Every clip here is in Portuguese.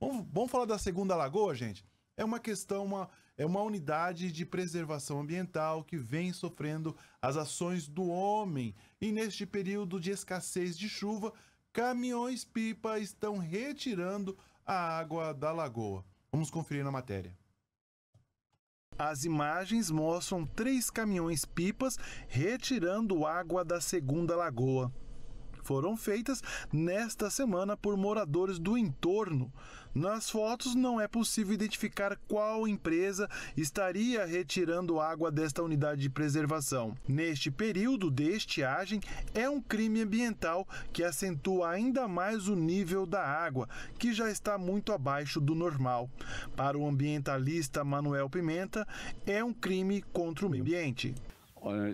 Vamos, vamos falar da Segunda Lagoa, gente? É uma questão, uma, é uma unidade de preservação ambiental que vem sofrendo as ações do homem. E neste período de escassez de chuva, caminhões-pipa estão retirando a água da lagoa. Vamos conferir na matéria. As imagens mostram três caminhões-pipas retirando água da segunda lagoa foram feitas nesta semana por moradores do entorno. Nas fotos não é possível identificar qual empresa estaria retirando água desta unidade de preservação. Neste período de estiagem, é um crime ambiental que acentua ainda mais o nível da água, que já está muito abaixo do normal. Para o ambientalista Manuel Pimenta, é um crime contra o meio ambiente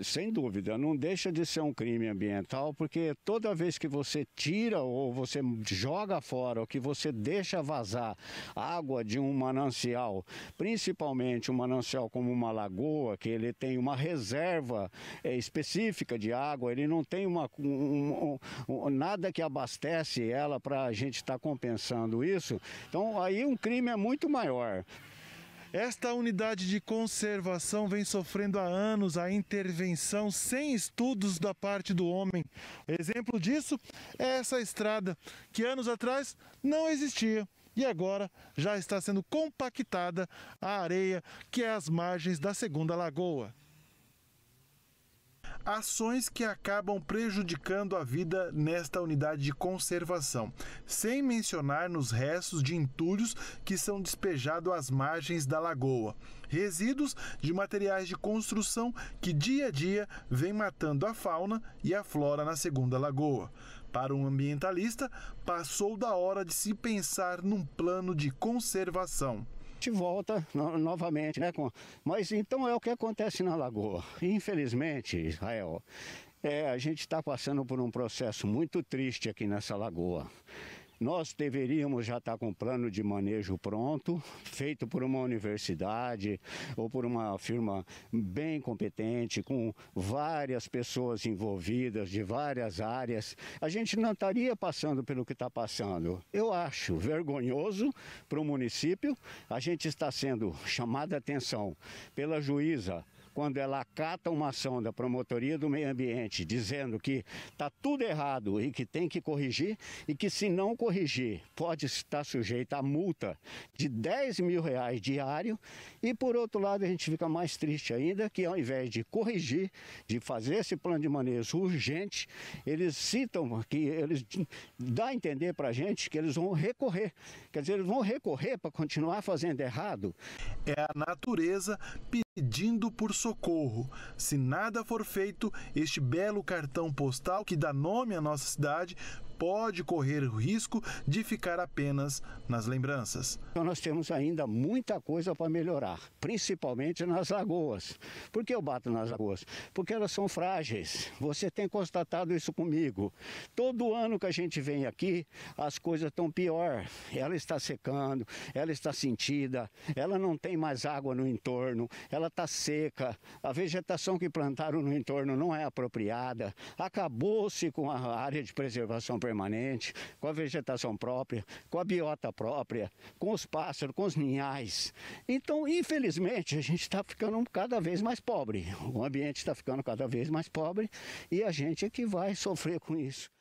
sem dúvida, não deixa de ser um crime ambiental, porque toda vez que você tira ou você joga fora, ou que você deixa vazar água de um manancial, principalmente um manancial como uma lagoa, que ele tem uma reserva é, específica de água, ele não tem uma, um, um, um, nada que abastece ela para a gente estar tá compensando isso. Então aí um crime é muito maior. Esta unidade de conservação vem sofrendo há anos a intervenção sem estudos da parte do homem. Exemplo disso é essa estrada que anos atrás não existia e agora já está sendo compactada a areia que é as margens da Segunda Lagoa ações que acabam prejudicando a vida nesta unidade de conservação, sem mencionar nos restos de entulhos que são despejados às margens da lagoa, resíduos de materiais de construção que dia a dia vem matando a fauna e a flora na segunda lagoa. Para um ambientalista, passou da hora de se pensar num plano de conservação volta no, novamente, né? Com, mas então é o que acontece na lagoa. Infelizmente, Israel, é, a gente está passando por um processo muito triste aqui nessa lagoa. Nós deveríamos já estar com um plano de manejo pronto, feito por uma universidade ou por uma firma bem competente, com várias pessoas envolvidas de várias áreas. A gente não estaria passando pelo que está passando. Eu acho vergonhoso para o município. A gente está sendo chamada atenção pela juíza quando ela acata uma ação da Promotoria do Meio Ambiente dizendo que está tudo errado e que tem que corrigir e que se não corrigir pode estar sujeita a multa de 10 mil reais diário e por outro lado a gente fica mais triste ainda que ao invés de corrigir, de fazer esse plano de manejo urgente, eles citam que eles dá a entender para a gente que eles vão recorrer, quer dizer, eles vão recorrer para continuar fazendo errado. É a natureza pedindo por socorro. Se nada for feito, este belo cartão postal que dá nome à nossa cidade pode correr o risco de ficar apenas nas lembranças. Então, nós temos ainda muita coisa para melhorar, principalmente nas lagoas. Por que eu bato nas lagoas? Porque elas são frágeis. Você tem constatado isso comigo. Todo ano que a gente vem aqui, as coisas estão pior. Ela está secando, ela está sentida, ela não tem mais água no entorno, ela está seca, a vegetação que plantaram no entorno não é apropriada. Acabou-se com a área de preservação permanente, com a vegetação própria, com a biota própria, com os pássaros, com os ninhais. Então, infelizmente, a gente está ficando cada vez mais pobre. O ambiente está ficando cada vez mais pobre e a gente é que vai sofrer com isso.